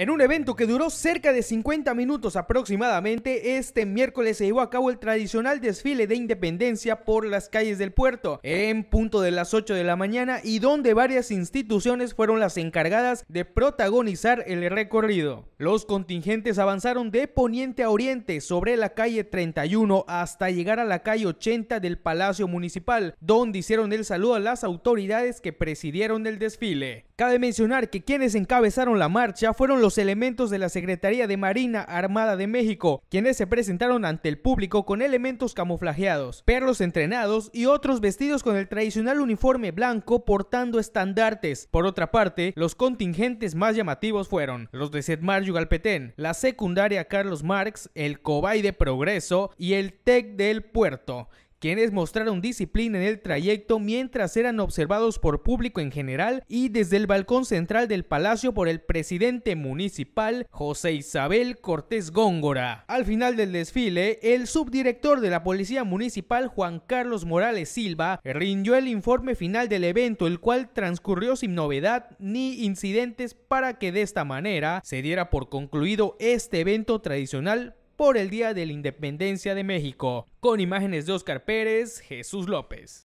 En un evento que duró cerca de 50 minutos aproximadamente, este miércoles se llevó a cabo el tradicional desfile de independencia por las calles del puerto, en punto de las 8 de la mañana y donde varias instituciones fueron las encargadas de protagonizar el recorrido. Los contingentes avanzaron de poniente a oriente sobre la calle 31 hasta llegar a la calle 80 del Palacio Municipal, donde hicieron el saludo a las autoridades que presidieron el desfile. Cabe mencionar que quienes encabezaron la marcha fueron los elementos de la Secretaría de Marina Armada de México, quienes se presentaron ante el público con elementos camuflajeados, perros entrenados y otros vestidos con el tradicional uniforme blanco portando estandartes. Por otra parte, los contingentes más llamativos fueron los de Setmar Yugalpetén, la secundaria Carlos Marx, el Cobay de Progreso y el TEC del Puerto, quienes mostraron disciplina en el trayecto mientras eran observados por público en general y desde el balcón central del palacio por el presidente municipal José Isabel Cortés Góngora. Al final del desfile, el subdirector de la Policía Municipal Juan Carlos Morales Silva rindió el informe final del evento, el cual transcurrió sin novedad ni incidentes para que de esta manera se diera por concluido este evento tradicional por el Día de la Independencia de México, con imágenes de Oscar Pérez, Jesús López.